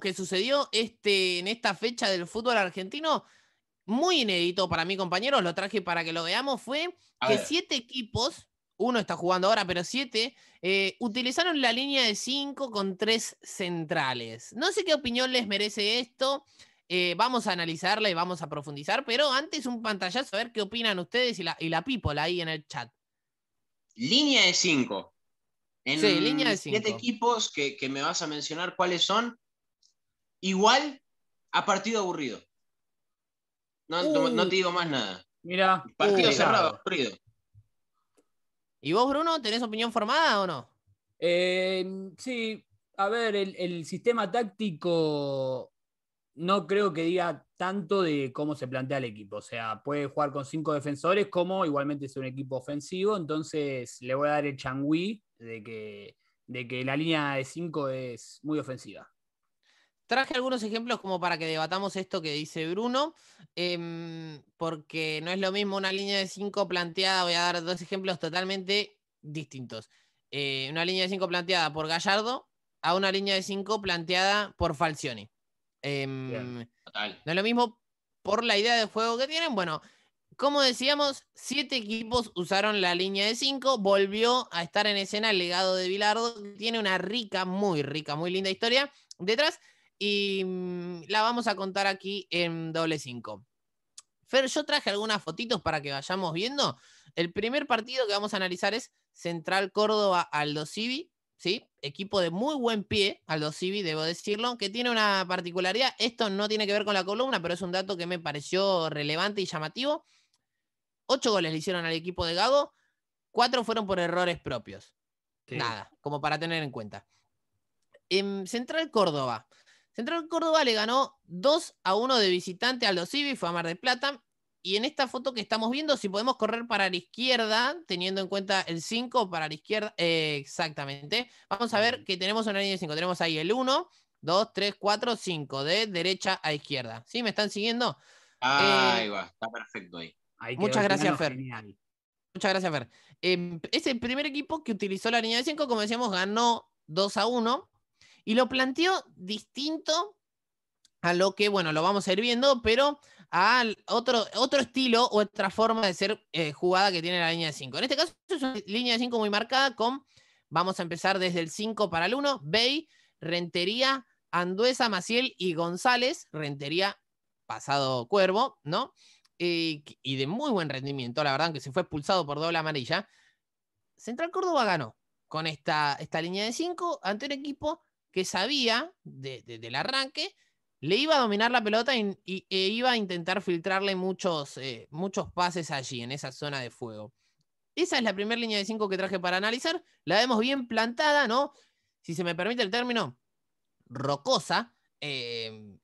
que sucedió este, en esta fecha del fútbol argentino, muy inédito para mi compañeros, lo traje para que lo veamos, fue que siete equipos, uno está jugando ahora, pero siete, eh, utilizaron la línea de cinco con tres centrales. No sé qué opinión les merece esto. Eh, vamos a analizarla y vamos a profundizar, pero antes un pantallazo a ver qué opinan ustedes y la, y people ahí en el chat. Línea de cinco En sí, línea de siete equipos que, que, me vas a mencionar cuáles son, Igual a partido aburrido. No, te digo más nada. Mira. Partido cerrado, aburrido. ¿Y vos, Bruno, tenés opinión formada o no? Eh, sí, a ver, el, sistema táctico no creo que diga tanto de cómo se plantea el equipo. O sea, puede jugar con cinco defensores, como igualmente es un equipo ofensivo. Entonces le voy a dar el changüí de que, de que la línea de cinco es muy ofensiva. Traje algunos ejemplos como para que debatamos esto que dice Bruno, em, porque no es lo mismo una línea de 5 planteada, voy a dar dos ejemplos totalmente distintos. Eh, una línea de 5 planteada por Gallardo a una línea de 5 planteada por Falcioni. Em, no es lo mismo por la idea de juego que tienen. Bueno, como decíamos, siete equipos usaron la línea de 5 Volvió a estar en escena el legado de Bilardo. Tiene una rica, muy rica, muy linda historia detrás y mm, la vamos a contar aquí en doble 5. Fer, yo traje algunas fotitos para que vayamos viendo. El primer partido que vamos a analizar es Central Córdoba Aldo Civi, ¿sí? Equipo de muy buen pie, Aldo Civi, debo decirlo, que tiene una particularidad. Esto no tiene que ver con la columna, pero es un dato que me pareció relevante y llamativo. Ocho goles le hicieron al equipo de Gago, cuatro fueron por errores propios. Nada, como para tener en cuenta. En Central Córdoba, Central Córdoba le ganó 2 a 1 de visitante a los Civi, fue a Mar del Plata. Y en esta foto que estamos viendo, si podemos correr para la izquierda, teniendo en cuenta el 5 para la izquierda, eh, exactamente, vamos a ver que tenemos una línea de 5. Tenemos ahí el 1, 2, 3, 4, 5, de derecha a izquierda. ¿Sí? ¿Me están siguiendo? ahí eh, va, está perfecto ahí. muchas gracias, Fer. Muchas em, gracias, Fer. es el primer equipo que utilizó la línea de 5, como decíamos, ganó 2 a 1. Y lo planteó distinto a lo que, bueno, lo vamos a ir viendo, pero a otro, otro estilo, otra forma de ser eh, jugada que tiene la línea de 5. En este caso es una línea de 5 muy marcada con, vamos a empezar desde el 5 para el 1, Bay, Rentería, Anduesa, Maciel y González, Rentería, pasado cuervo, ¿no? Eh, y de muy buen rendimiento, la verdad, aunque se fue expulsado por doble amarilla. Central Córdoba ganó con esta, esta línea de 5 ante un equipo que sabía del arranque le iba a dominar la pelota y, e iba a intentar filtrarle muchos, eh, muchos pases allí, en esa zona de fuego. Esa es la primera línea de cinco que traje para analizar. La vemos bien plantada, ¿no? Si se me permite el término, rocosa, eh,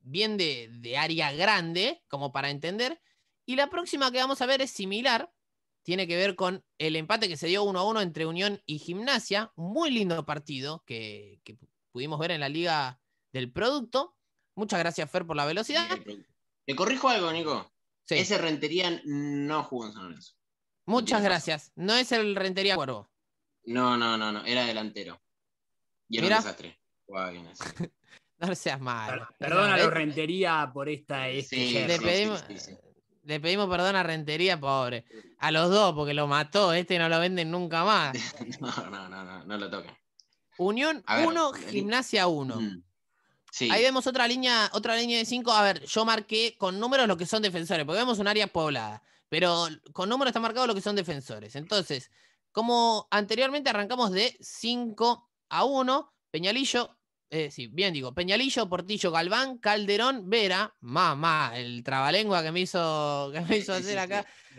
bien de, de área grande, como para entender. Y la próxima que vamos a ver es similar, tiene que ver con el empate que se dio 1 a 1 entre Unión y Gimnasia. Muy lindo partido que, pudimos ver en la Liga del Producto. Muchas gracias, Fer, por la velocidad. ¿Te corrijo algo, Nico. Sí. Ese Rentería no jugó en San Lorenzo. Muchas gracias. No es el Rentería Cuervo. No, no, no, no. Era delantero. Y era un desastre. no seas malo. Perdón Rentería por esta. Este sí, sí, le pedimos perdón a Rentería, pobre. A los dos, porque lo mató. Este no lo venden nunca más. no, no, no, no, lo toquen. Unión 1, Gimnasia 1. Mm. Ahí vemos otra línea, otra línea de 5. A ver, yo marqué con números lo que son defensores, porque vemos un área poblada, pero con números está marcado lo que son defensores. Entonces, como anteriormente arrancamos de 5 a 1, Peñalillo eh, sí, bien digo, Peñalillo, Portillo, Galván, Calderón, Vera, mamá, el trabalengua que me hizo, hacer acá. Eh,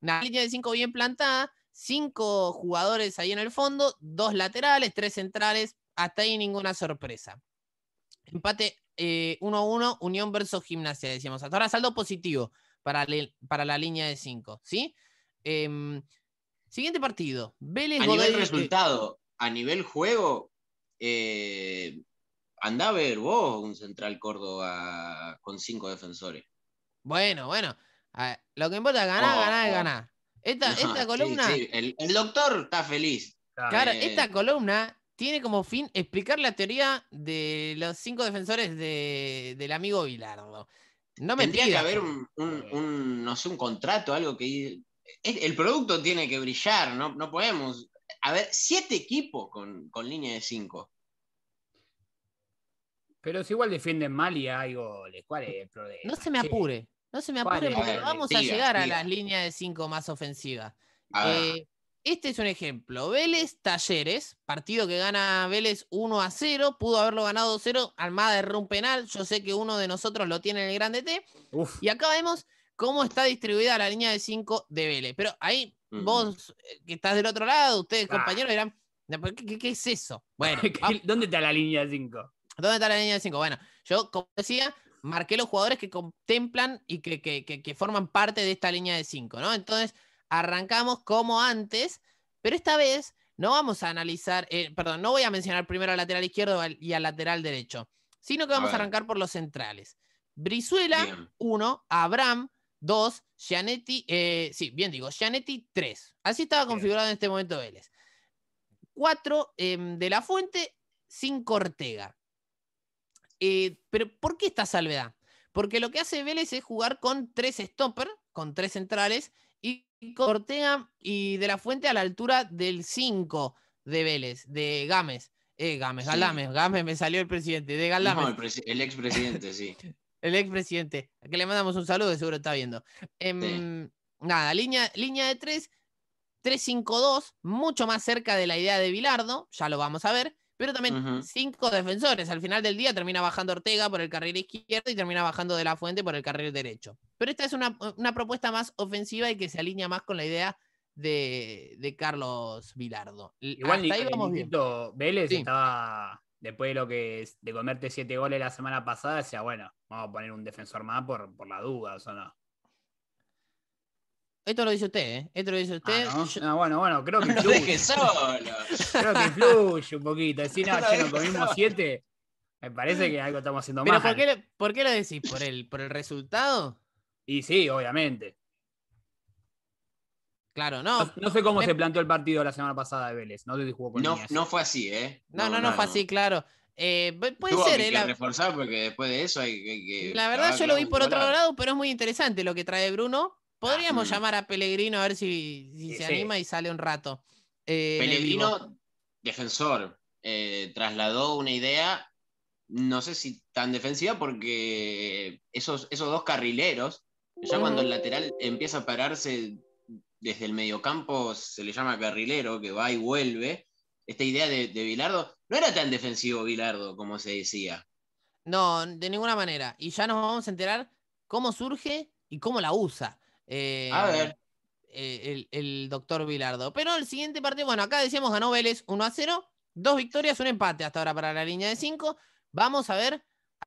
la línea, de cinco bien plantada, cinco jugadores ahí en el fondo, dos laterales, tres centrales, hasta ahí ninguna sorpresa. Empate 1-1, eh, Unión versus Gimnasia, decíamos. Hasta ahora saldo positivo para, para la línea de 5, ¿sí? Em, siguiente partido. Vélez a resultado, a nivel juego, eh, andá a ver vos un Central Córdoba con cinco defensores. Bueno, bueno. lo que importa es ganar, ganar, ganar. Esta, columna. El, doctor está feliz. esta columna tiene como fin explicar la teoría de los cinco defensores del amigo Bilardo. No me Tendría que haber un, no contrato, algo que. El producto tiene que brillar, no, no podemos a ver, siete equipos con, línea de cinco. Pero si igual defienden mal y hay goles, ¿cuál es el problema? No se me apure, no se me apure porque vamos a llegar a las líneas de cinco más ofensivas. Eh, este es un ejemplo. Vélez Talleres, partido que gana Vélez 1 a 0, pudo haberlo ganado 0, Almada erró un penal, yo sé que uno de nosotros lo tiene en el grande T. Y acá vemos cómo está distribuida la línea de 5 de Vélez. Pero ahí vos, eh, que estás del otro lado, ustedes ah. compañeros dirán, ¿qué, es eso? Bueno, ¿dónde está la línea de 5? ¿Dónde está la línea de 5? Bueno, yo, como decía, marqué los jugadores que contemplan y que, forman parte de esta línea de 5, ¿no? Entonces, arrancamos como antes, pero esta vez no vamos a analizar, eh, perdón, no voy a mencionar primero al lateral izquierdo y al lateral derecho, sino que vamos a arrancar por los centrales. Brizuela, 1, Abraham, Dos, Gianetti, eh, sí, bien digo, Gianetti tres. Así estaba configurado en este momento Vélez. Cuatro, em, de la Fuente, sin Ortega. Eh, pero ¿por qué esta salvedad? Porque lo que hace Vélez es jugar con tres stopper, con tres centrales, y con y de la Fuente a la altura del cinco de Vélez, de Gámez. Eh, Gámez, Gálamez, Gámez me salió el presidente, de Gálamez. el, el expresidente, sí. El expresidente, que le mandamos un saludo, seguro está viendo. Em, nada, línea, línea de 3, 3-5-2, mucho más cerca de la idea de Vilardo, ya lo vamos a ver, pero también cinco defensores. Al final del día termina bajando Ortega por el carril izquierdo y termina bajando De La Fuente por el carril derecho. Pero esta es una, propuesta más ofensiva y que se alinea más con la idea de, Carlos Vilardo. Igual Hasta ahí vamos Vélez estaba después de lo que de comerte siete goles la semana pasada, decía, bueno, vamos a poner un defensor más por, por las dudas o no. Esto lo dice usted, ¿eh? Esto lo dice usted. Ah, ¿no? Ah, bueno, bueno, creo que no solo. Creo que influye un poquito. Si no, no nos comimos siete. Me parece que algo estamos haciendo mal. ¿Pero por qué, por qué lo decís? ¿Por el, por el resultado? Y sí, obviamente. Claro, no. No, sé cómo se planteó el partido la semana pasada de Vélez. No No, fue así, ¿eh? No, no, no, fue así, claro. Eh, puede ser. Que, eh, la... reforzar porque después de eso hay, que. La verdad, yo lo vi por otro lado, pero es muy interesante lo que trae Bruno. Podríamos ah, mm. llamar a Pellegrino a ver si, eh, se anima y sale un rato. Eh, Pellegrino, defensor, eh, trasladó una idea, no sé si tan defensiva, porque esos, esos dos carrileros, ya cuando el lateral empieza a pararse desde el mediocampo se le llama carrilero, que va y vuelve. Esta idea de, de Bilardo, no era tan defensivo Bilardo como se decía. No, de ninguna manera. Y ya nos vamos a enterar cómo surge y cómo la usa. Eh, eh, el, doctor Bilardo. Pero el siguiente partido, bueno, acá decíamos ganó Vélez 1 a 0, dos victorias, un empate hasta ahora para la línea de 5. Vamos a ver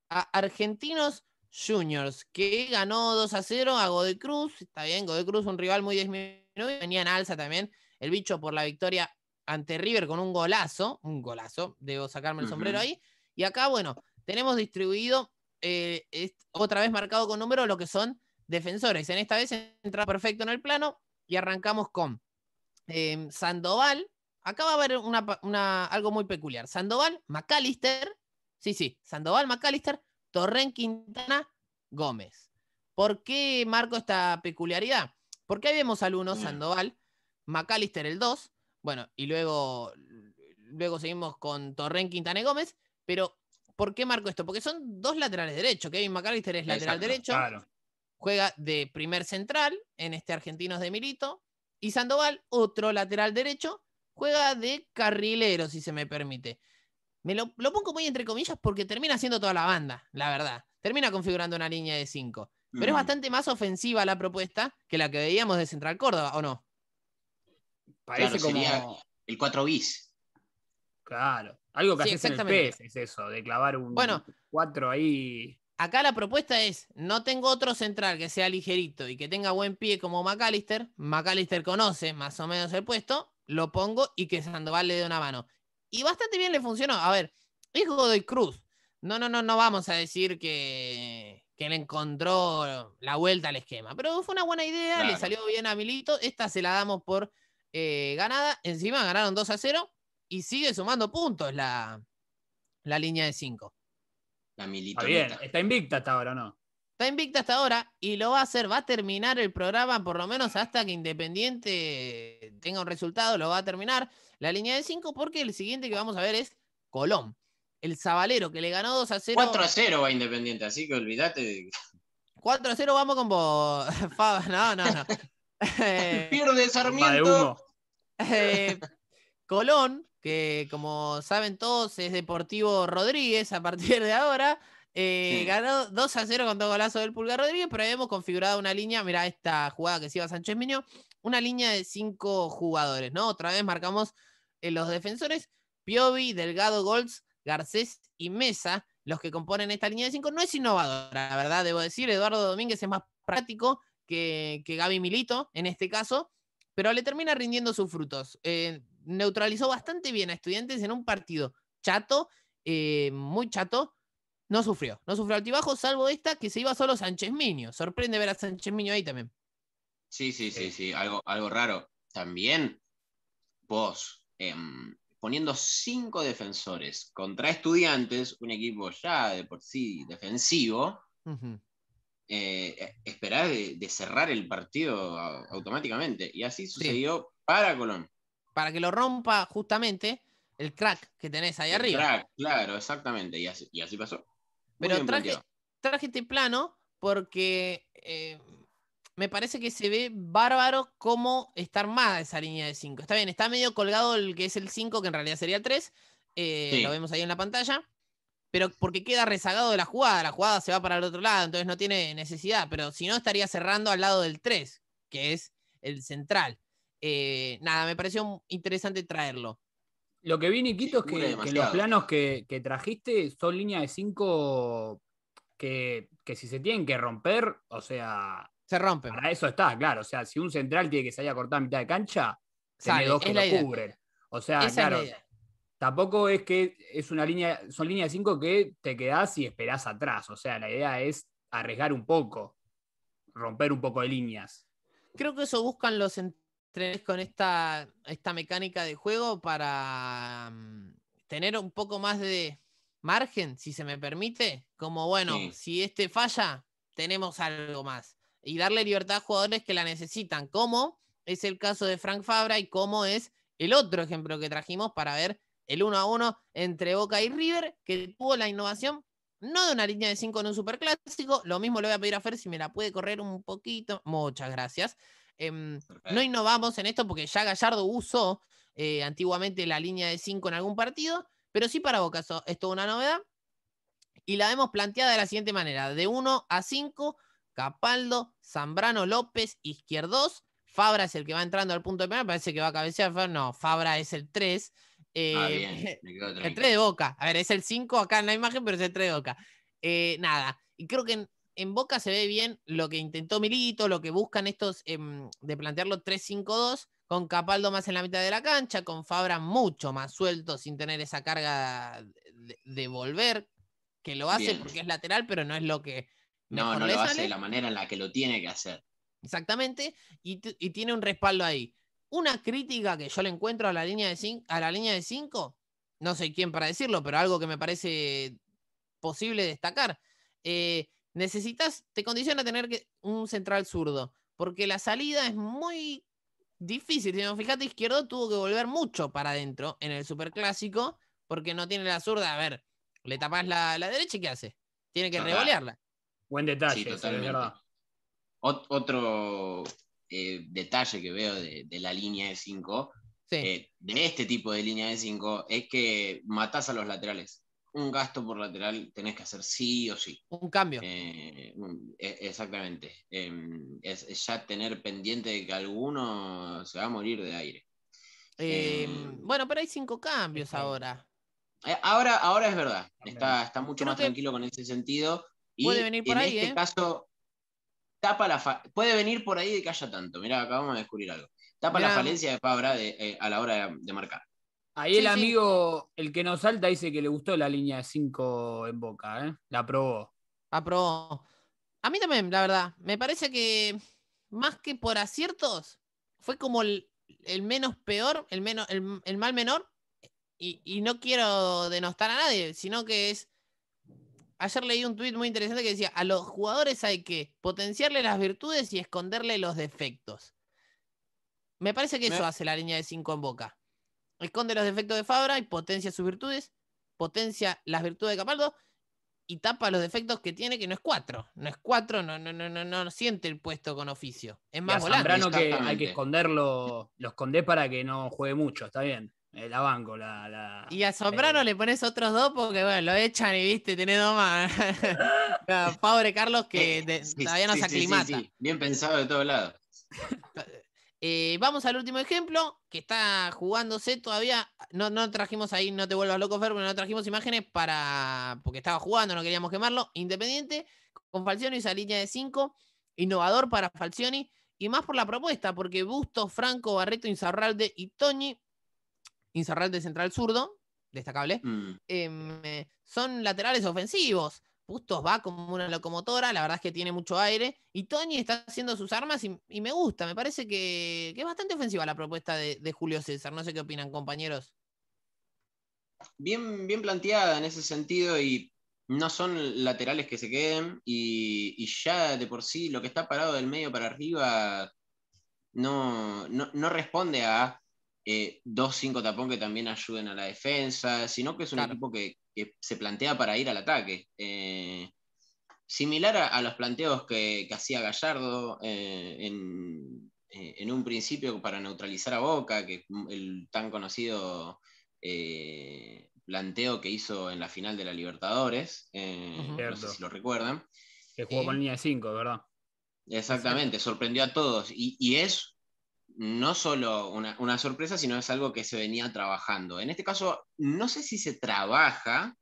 a Argentinos Juniors, que ganó 2 a 0 a Godoy Cruz. Está bien, Godecruz un rival muy desminuido no venía en alza también el bicho por la victoria ante River con un golazo, un golazo, debo sacarme el sombrero ahí. Y acá, bueno, tenemos distribuido, eh, otra vez marcado con números lo que son defensores. En esta vez entra perfecto en el plano y arrancamos con eh, Sandoval. Acá va a haber una, algo muy peculiar. Sandoval, McAllister, sí, sí, Sandoval, McAllister, Torren Quintana, Gómez. ¿Por qué marco esta peculiaridad? Porque ahí vemos al 1, mm. Sandoval, McAllister el 2, bueno, y luego, luego seguimos con Torren Quintana Gómez, pero ¿por qué marco esto? Porque son dos laterales derechos, Kevin McAllister es lateral derecho, juega de primer central en este Argentinos de Milito, y Sandoval, otro lateral derecho, juega de carrilero, si se me permite. Me lo, lo pongo muy entre comillas porque termina siendo toda la banda, la verdad. Termina configurando una línea de 5. Pero es bastante más ofensiva la propuesta que la que veíamos de Central Córdoba, ¿o no? Parece como... el 4 bis. Claro. Algo que hace haces el PES es eso, de clavar un 4 ahí. Acá la propuesta es, no tengo otro central que sea ligerito y que tenga buen pie como McAllister. McAllister conoce más o menos el puesto, lo pongo y que Sandoval le dé una mano. Y bastante bien le funcionó. A ver, es de Cruz. No, no, no, no vamos a decir que, que le encontró la vuelta al esquema. Pero fue una buena idea, le salió bien a Milito. Esta se la damos por eh, ganada. Encima ganaron 2 a 0 y sigue sumando puntos la, línea de 5. La Milito. Está está invicta hasta ahora, ¿no? Está invicta hasta ahora y lo va a hacer, va a terminar el programa por lo menos hasta que Independiente tenga un resultado, lo va a terminar la línea de 5 porque el siguiente que vamos a ver es Colón el Zabalero, que le ganó 2 a 0. 4 a 0 va Independiente, así que olvídate. 4 a 0 vamos con vos, Fab. No, no, no. Eh, Pierde Sarmiento. Eh, Colón, que como saben todos es Deportivo Rodríguez a partir de ahora. Eh, ganó 2 a 0 con dos golazos del Pulgar Rodríguez, pero hemos configurado una línea, mirá esta jugada que se iba Sánchez Miño, una línea de 5 jugadores, ¿no? Otra vez marcamos los defensores, Piovi, Delgado, Golds, Garcés y Mesa, los que componen esta línea de cinco. No es innovadora, la verdad, debo decir. Eduardo Domínguez es más práctico que, que Gaby Milito en este caso, pero le termina rindiendo sus frutos. Eh, neutralizó bastante bien a Estudiantes en un partido chato, eh, muy chato. No sufrió, no sufrió altibajo, salvo esta que se iba solo Sánchez Miño. Sorprende ver a Sánchez Miño ahí también. Sí, sí, sí, sí, algo, algo raro. También vos, em, poniendo cinco defensores contra estudiantes, un equipo ya de por sí defensivo, eh, eh, esperar de, cerrar el partido automáticamente. Y así sucedió para Colón. Para que lo rompa justamente el crack que tenés ahí arriba. Crack, claro, exactamente. Y así, pasó. Pero traje, este plano porque eh, me parece que se ve bárbaro cómo está armada esa línea de 5. Está bien, está medio colgado el que es el 5, que en realidad sería 3. Eh, lo vemos ahí en la pantalla. Pero porque queda rezagado de la jugada, la jugada se va para el otro lado, entonces no tiene necesidad. Pero si no, estaría cerrando al lado del 3, que es el central. Eh, nada, me pareció interesante traerlo. Lo que vi, Niquito, es que, los planos que, trajiste son líneas de 5 que, que si se tienen que romper, o sea, se rompe. Para eso está, claro. O sea, si un central tiene que salir a cortar mitad de cancha, tiene dos que lo cubren. O sea, claro. tampoco es que es una línea, son líneas de cinco que te quedás y esperás atrás. O sea, la idea es arriesgar un poco, romper un poco de líneas. Creo que eso buscan los entrenes con esta, esta mecánica de juego para mm, tener un poco más de margen, si se me permite. Como bueno, si este falla, tenemos algo más y darle libertad a jugadores que la necesitan, como es el caso de Frank Fabra y como es el otro ejemplo que trajimos para ver el 1 a 1 entre Boca y River, que tuvo la innovación no de una línea de 5 en un superclásico, lo mismo le voy a pedir a Fer si me la puede correr un poquito, muchas gracias. Em, no innovamos en esto porque ya Gallardo usó eh, antiguamente la línea de 5 en algún partido, pero sí para Boca esto es toda una novedad. Y la vemos planteada de la siguiente manera, de 1 a 5 Capaldo, Zambrano López, Izquierdos. Fabra es el que va entrando al punto de penal, parece que va a cabecear. no, Fabra es el 3. Eh, ah, el 3 de Boca. A ver, es el 5 acá en la imagen, pero es el 3 de Boca. Eh, nada, y creo que en, Boca se ve bien lo que intentó Milito, lo que buscan estos em, de plantearlo 3-5-2, con Capaldo más en la mitad de la cancha, con Fabra mucho más suelto, sin tener esa carga de, volver, que lo hace porque es lateral, pero no es lo que no, no lo hace de la manera en la que lo tiene que hacer. Exactamente, y, tiene un respaldo ahí. Una crítica que yo le encuentro a la línea de 5, no sé quién para decirlo, pero algo que me parece posible destacar. Eh, necesitas, te condiciona tener un central zurdo, porque la salida es muy difícil. Si no, fíjate, izquierdo tuvo que volver mucho para adentro en el superclásico, porque no tiene la zurda. A ver, le tapás la, la derecha y ¿qué hace? Tiene que revolearla. Buen detalle, otro eh, detalle que veo de, la línea de 5, eh, de este tipo de línea de 5, es que matás a los laterales. Un gasto por lateral tenés que hacer sí o sí. Un cambio. Eh, e, exactamente. Em, es, ya tener pendiente de que alguno se va a morir de aire. Em, em, bueno, pero hay cinco cambios ahora. Ahora, ahora es verdad. Está, mucho más tranquilo con ese sentido puede venir por en ahí, este ¿eh? caso, tapa la puede venir por ahí de que haya tanto. Mirá, acabamos de descubrir algo. Tapa la falencia de Fabra eh, a la hora de, marcar. Ahí el amigo, el que nos salta, dice que le gustó la línea de 5 en boca, ¿eh? La aprobó. Aprobó. A mí también, la verdad. Me parece que más que por aciertos, fue como el, menos peor, el, menos, mal menor. y, no quiero denostar a nadie, sino que es Ayer leí un tuit muy interesante que decía, a los jugadores hay que potenciarle las virtudes y esconderle los defectos. Me parece que eso hace la línea de 5 en Boca. Esconde los defectos de Fabra y potencia sus virtudes, potencia las virtudes de Capaldo y tapa los defectos que tiene, que no es 4. No es 4, no, no, no, no, no siente el puesto con oficio. Es más que hay que esconderlo, lo para que no juegue mucho, está bien. Eh, la banco, la, Y a Soprano eh. le pones otros dos porque, bueno, lo echan y viste, tenés dos más. Ah, pobre Carlos que eh, todavía no se aclimata. Bien pensado de todos lados. vamos al último ejemplo, que está jugándose todavía. No, no trajimos ahí, no te vuelvas loco, Fer, pero no trajimos imágenes para. porque estaba jugando, no queríamos quemarlo. Independiente, con Falcioni esa línea de 5. Innovador para Falcioni. Y más por la propuesta, porque Busto Franco, Barreto, Insarralde y Toñi Inserral de central zurdo, destacable. Mm. Em, eh, son laterales ofensivos. Bustos va como una locomotora, la verdad es que tiene mucho aire. Y Tony está haciendo sus armas y, me gusta, me parece que, es bastante ofensiva la propuesta de, Julio César. No sé qué opinan, compañeros. Bien, bien planteada en ese sentido y no son laterales que se queden y, ya de por sí lo que está parado del medio para arriba no responde a eh, dos cinco tapón que también ayuden a la defensa, sino que es un equipo que, se plantea para ir al ataque. Eh, similar a, los planteos que, hacía Gallardo eh, en, un principio para neutralizar a Boca, que el tan conocido planteo que hizo en la final de la Libertadores, no sé si lo recuerdan. Que jugó con línea de 5, ¿verdad? Exactamente, sorprendió a todos. Y, y, es no solo una, sorpresa, sino es algo que se venía trabajando. En este caso, no sé si se trabaja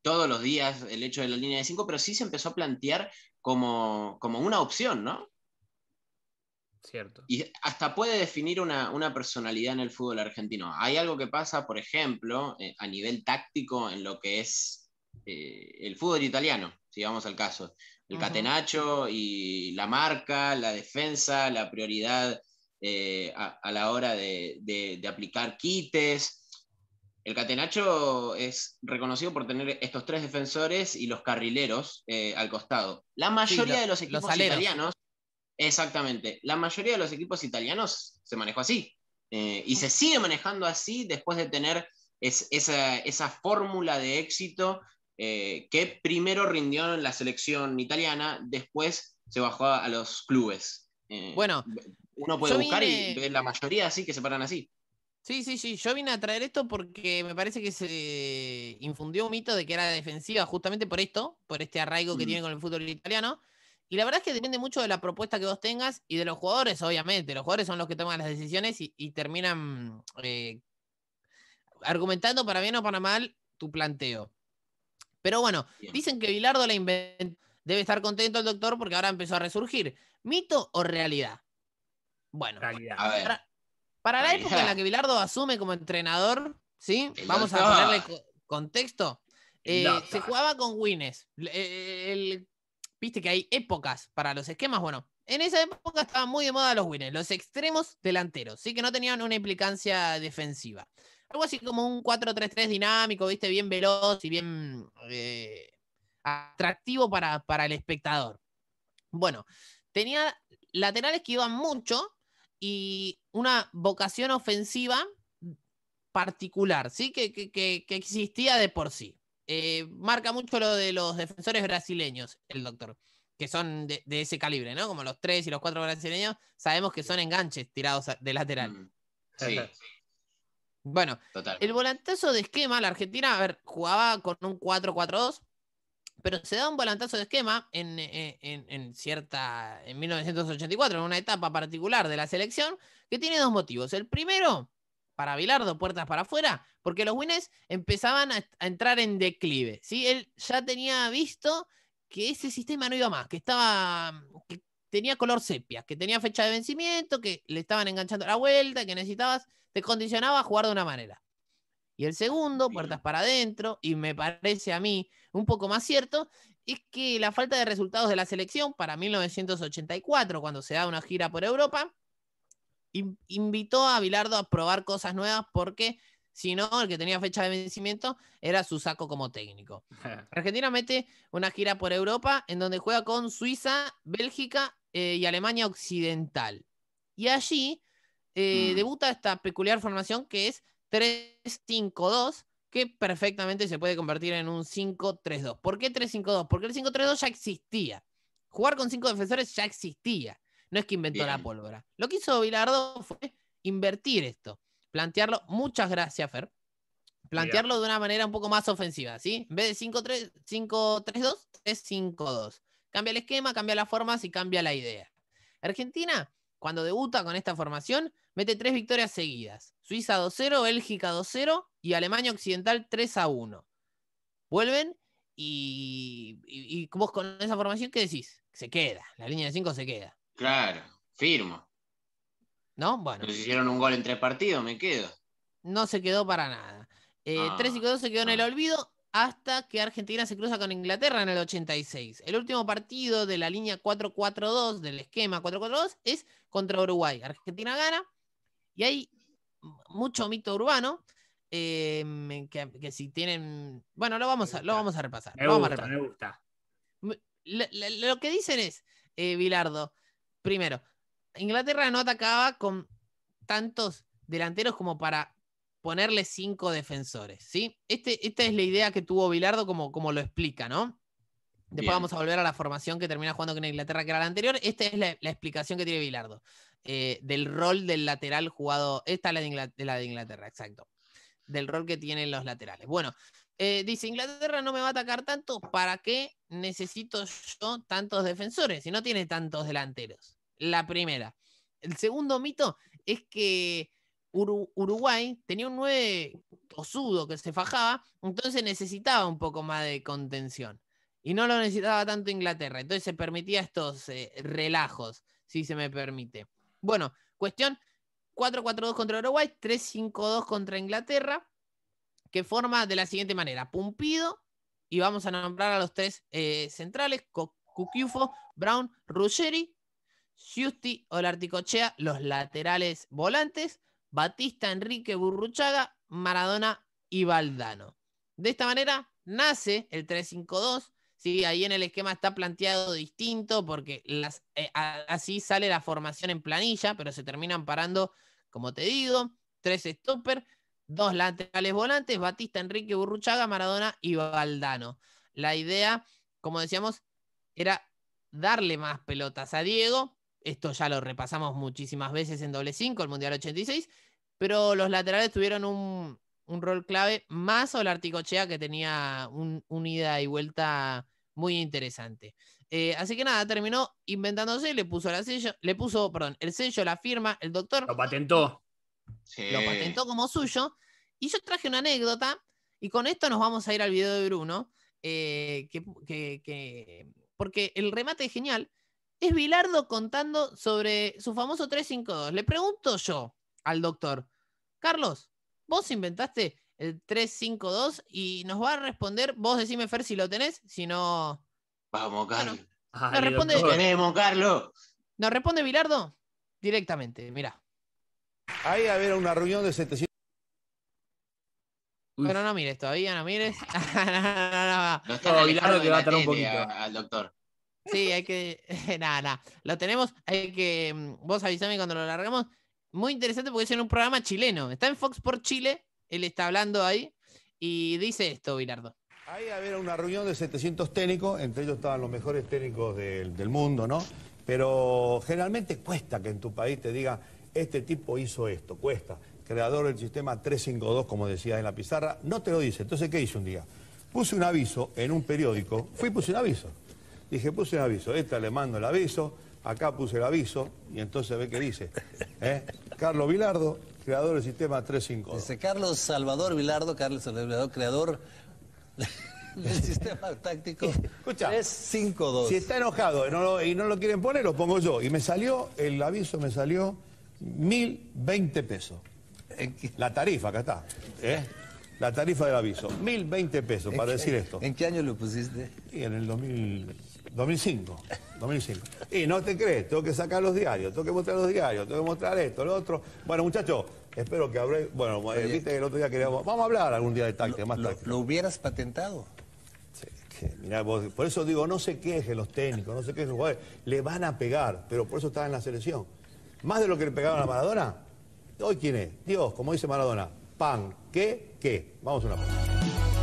todos los días el hecho de la línea de 5, pero sí se empezó a plantear como, una opción, ¿no? Cierto. Y hasta puede definir una, personalidad en el fútbol argentino. Hay algo que pasa, por ejemplo, eh, a nivel táctico en lo que es eh, el fútbol italiano, si vamos al caso. El catenacho y la marca, la defensa, la prioridad eh, a, la hora de, aplicar quites. El Catenacho es reconocido por tener estos tres defensores y los carrileros eh, al costado. La mayoría de los equipos italianos, exactamente, la mayoría de los equipos italianos se manejó así. Eh, y se sigue manejando así después de tener esa fórmula de éxito eh, que primero rindió en la selección italiana, después se bajó a, los clubes. Eh, bueno, uno puede buscar y la mayoría sí que se paran así. Sí, sí, sí, yo vine a traer esto porque me parece que se infundió un mito de que era defensiva justamente por esto, por este arraigo que tiene con el fútbol italiano. Y la verdad es que depende mucho de la propuesta que vos tengas y de los jugadores, obviamente. Los jugadores son los que toman las decisiones y, terminan eh, argumentando para bien o para mal tu planteo. Pero bueno, dicen que Bilardo la Debe estar contento el doctor porque ahora empezó a resurgir. ¿Mito o realidad? Bueno, Para, la época en la que Bilardo asume como entrenador, ¿sí? Vamos a ponerle contexto. Eh, se jugaba con Wines. Eh, eh, viste que hay épocas para los esquemas. Bueno, en esa época estaban muy de moda los Winnes, los extremos delanteros, sí que no tenían una implicancia defensiva algo así como un 4-3-3 dinámico, viste, bien veloz y bien eh, atractivo para, el espectador. Bueno, tenía laterales que iban mucho y una vocación ofensiva particular, ¿sí? Que, que, que existía de por sí. Eh, marca mucho lo de los defensores brasileños, el doctor, que son de, ese calibre, ¿no? Como los tres y los cuatro brasileños, sabemos que son enganches tirados de lateral. Mm. sí. Bueno, el volantazo de esquema, la Argentina, a ver, jugaba con un 4-4-2, pero se da un volantazo de esquema en, eh, en, cierta, en 1984, en una etapa particular de la selección, que tiene dos motivos. El primero, para Bilardo, puertas para afuera, porque los Winners empezaban a, entrar en declive. ¿sí? Él ya tenía visto que ese sistema no iba más, que estaba, que tenía color sepia, que tenía fecha de vencimiento, que le estaban enganchando la vuelta, que necesitabas te condicionaba a jugar de una manera. Y el segundo, puertas para adentro, y me parece a mí un poco más cierto, es que la falta de resultados de la selección para 1984, cuando se da una gira por Europa, invitó a Bilardo a probar cosas nuevas porque si no, el que tenía fecha de vencimiento era su saco como técnico. Argentina mete una gira por Europa en donde juega con Suiza, Bélgica eh, y Alemania Occidental. Y allí eh, debuta esta peculiar formación que es 3-5-2, que perfectamente se puede convertir en un 5-3-2. ¿Por qué 3-5-2? Porque el 5-3-2 ya existía. Jugar con 5 defensores ya existía. No es que inventó la pólvora. Lo que hizo Bilardo fue invertir esto, plantearlo. Muchas gracias, Fer. Plantearlo de una manera un poco más ofensiva, ¿sí? En vez de 5-3-2, 3-5-2. Cambia el esquema, cambia las formas y cambia la idea. Argentina cuando debuta con esta formación, mete tres victorias seguidas. Suiza 2-0, Bélgica 2-0 y Alemania Occidental 3-1. Vuelven y, y, vos con esa formación, ¿qué decís? Se queda, la línea de 5 se queda. Claro, firmo. ¿No? Bueno. Nos hicieron un gol en tres partidos, me quedo. No se quedó para nada. 3-5-2 eh, ah, se quedó en el ah. olvido hasta que Argentina se cruza con Inglaterra en el 86. El último partido de la línea 4-4-2, del esquema 4-4-2, es contra Uruguay. Argentina gana y hay mucho mito urbano. Em, que, si tienen. Bueno, lo vamos a, lo vamos a repasar. lo, que dicen es, eh, Bilardo, primero, Inglaterra no atacaba con tantos delanteros como para ponerle cinco defensores, ¿sí? Este, esta es la idea que tuvo Bilardo como, como lo explica, ¿no? Después vamos a volver a la formación que termina jugando con Inglaterra, que era la anterior. Esta es la, explicación que tiene Bilardo eh, del rol del lateral jugado. Esta es la de, Inglaterra, la de Inglaterra, exacto. Del rol que tienen los laterales. Bueno, eh, dice Inglaterra no me va a atacar tanto. ¿Para qué necesito yo tantos defensores si no tiene tantos delanteros? La primera. El segundo mito es que Uruguay tenía un 9 osudo que se fajaba, entonces necesitaba un poco más de contención. Y no lo necesitaba tanto Inglaterra, entonces se permitía estos eh, relajos, si se me permite. Bueno, cuestión 4-4-2 contra Uruguay, 3-5-2 contra Inglaterra, que forma de la siguiente manera, Pumpido, y vamos a nombrar a los tres eh, centrales, Cucufo, Brown, Ruggeri, Siusti o Larticochea, los laterales volantes, Batista, Enrique, Burruchaga, Maradona y Valdano. De esta manera nace el 352. Sí, ahí en el esquema está planteado distinto porque las, eh, así sale la formación en planilla, pero se terminan parando, como te digo, tres stopper, dos laterales volantes, Batista, Enrique, Burruchaga, Maradona y Valdano. La idea, como decíamos, era darle más pelotas a Diego esto ya lo repasamos muchísimas veces en doble 5, el Mundial 86, pero los laterales tuvieron un, rol clave, más o la Articochea que tenía un, ida y vuelta muy interesante. Eh, así que nada, terminó inventándose, le puso, la sello, le puso el sello, la firma, el doctor. Lo patentó. Lo patentó como suyo. Y yo traje una anécdota, y con esto nos vamos a ir al video de Bruno, eh, porque el remate es genial es Bilardo contando sobre su famoso 352. Le pregunto yo al doctor, Carlos, vos inventaste el 352 y nos va a responder, vos decime Fer si lo tenés, si no... Vamos, Carlos. nos, responde, Carlos. nos responde Bilardo directamente, mirá. Ahí haber una reunión de 700... Pero no mires, todavía no mires. no, no, no, no, está Bilardo que va a un poquito. al doctor. Sí, hay que. Nada, nada. Lo tenemos. Hay que. Mm, vos avisame cuando lo largamos. Muy interesante porque es en un programa chileno. Está en Fox por Chile. Él está hablando ahí. Y dice esto, Bilardo. Ahí había una reunión de 700 técnicos. Entre ellos estaban los mejores técnicos del, mundo, ¿no? Pero generalmente cuesta que en tu país te diga, este tipo hizo esto. Cuesta. Creador del sistema 352, como decías en la pizarra, no te lo dice. Entonces, ¿qué hice un día? Puse un aviso en un periódico. Fui, y puse un aviso. Dije, puse el aviso, esta le mando el aviso, acá puse el aviso, y entonces ve qué dice. ¿eh? Carlos Vilardo, creador del sistema 352. Dice Carlos Salvador Vilardo, Carlos Salvador creador del sistema táctico 352. Si está enojado y no, lo, quieren poner, lo pongo yo. Y me salió, el aviso me salió 1020 pesos. La tarifa, acá está. ¿eh? La tarifa del aviso, 1020 pesos para decir esto. ¿En qué año lo pusiste? en el 2000... 2005. 2005. Y no te crees, tengo que sacar los diarios, tengo que mostrar los diarios, tengo que mostrar esto, lo otro. Bueno, muchachos, espero que habré... Bueno, eh, viste que el otro día queríamos... Vamos a hablar algún día de táctica, más táctica. Lo, hubieras patentado? Sí, mirá, por eso digo, no se quejen los técnicos, no se quejen los jugadores. Le van a pegar, pero por eso está en la selección. Más de lo que le pegaron a Maradona, hoy quién es? Dios, como dice Maradona, pan, ¿qué? ¿Qué? Vamos a una pausa.